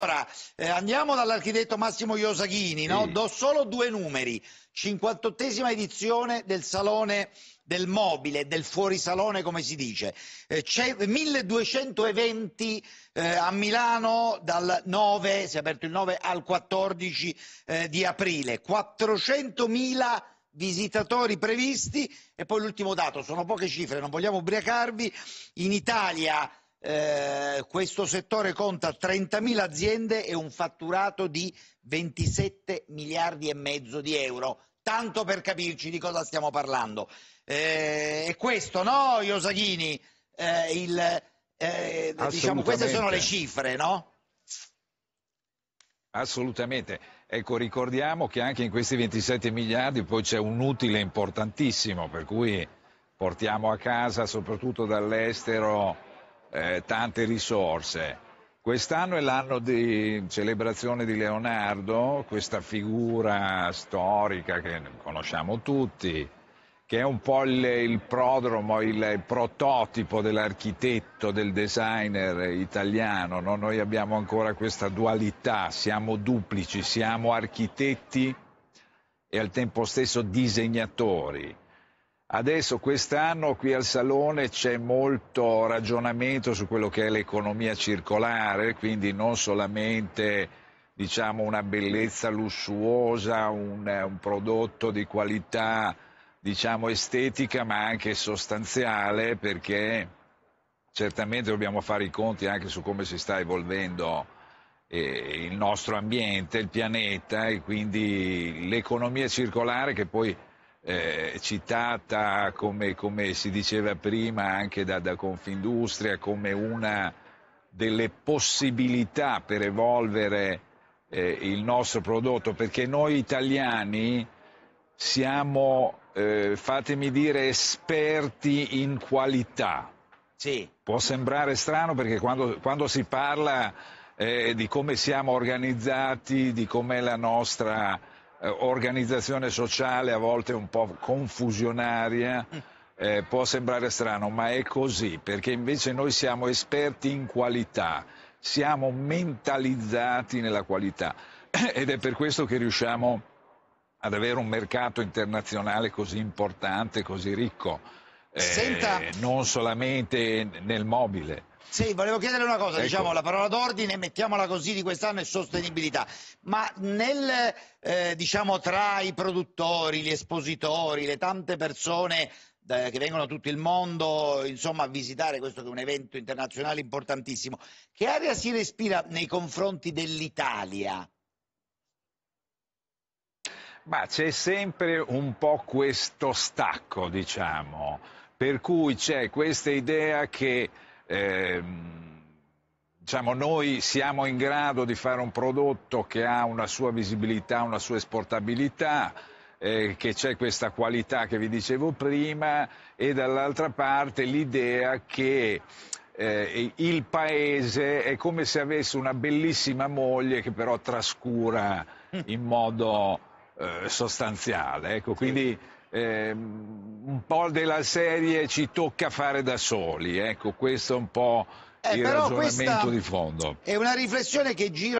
Allora, eh, andiamo dall'architetto Massimo Iosaghini, no? sì. do solo due numeri. 58esima edizione del Salone del Mobile, del Fuorisalone come si dice. Eh, c'è 1200 eventi eh, a Milano dal 9, si è aperto il 9 al 14 eh, di aprile. 400.000 visitatori previsti e poi l'ultimo dato, sono poche cifre, non vogliamo ubriacarvi. In Italia eh, questo settore conta 30.000 aziende e un fatturato di 27 miliardi e mezzo di euro. Tanto per capirci di cosa stiamo parlando. Eh, è questo, no, Iosaghini? Eh, il, eh, diciamo, queste sono le cifre, no? Assolutamente. Ecco, ricordiamo che anche in questi 27 miliardi poi c'è un utile importantissimo, per cui portiamo a casa, soprattutto dall'estero, eh, tante risorse. Quest'anno è l'anno di celebrazione di Leonardo, questa figura storica che conosciamo tutti, che è un po' il, il prodromo, il prototipo dell'architetto, del designer italiano. No? Noi abbiamo ancora questa dualità, siamo duplici, siamo architetti e al tempo stesso disegnatori. Adesso quest'anno qui al Salone c'è molto ragionamento su quello che è l'economia circolare, quindi non solamente diciamo, una bellezza lussuosa, un, un prodotto di qualità diciamo, estetica ma anche sostanziale perché certamente dobbiamo fare i conti anche su come si sta evolvendo eh, il nostro ambiente, il pianeta e quindi l'economia circolare che poi eh, citata come, come, si diceva prima anche da, da Confindustria come una delle possibilità per evolvere eh, il nostro prodotto, perché noi italiani siamo, eh, fatemi dire, esperti in qualità. Sì. Può sembrare strano perché quando, quando si parla eh, di come siamo organizzati, di com'è la nostra eh, organizzazione sociale a volte un po' confusionaria. Mm. Eh, può sembrare strano, ma è così, perché invece noi siamo esperti in qualità, siamo mentalizzati nella qualità ed è per questo che riusciamo ad avere un mercato internazionale così importante, così ricco. Senta... eh, non solamente nel mobile. Sì, volevo chiedere una cosa, ecco. diciamo la parola d'ordine, mettiamola così di quest'anno è sostenibilità, ma nel, eh, diciamo, tra i produttori, gli espositori, le tante persone eh, che vengono da tutto il mondo insomma, a visitare questo che è un evento internazionale importantissimo, che aria si respira nei confronti dell'Italia? Ma c'è sempre un po' questo stacco, diciamo, per cui c'è questa idea che ehm, diciamo, noi siamo in grado di fare un prodotto che ha una sua visibilità, una sua esportabilità, eh, che c'è questa qualità che vi dicevo prima e dall'altra parte l'idea che eh, il paese è come se avesse una bellissima moglie che però trascura mm. in modo eh, sostanziale. Ecco, quindi eh, un po' della serie ci tocca fare da soli. Ecco, questo è un po' eh, il ragionamento di fondo. È una riflessione che gira.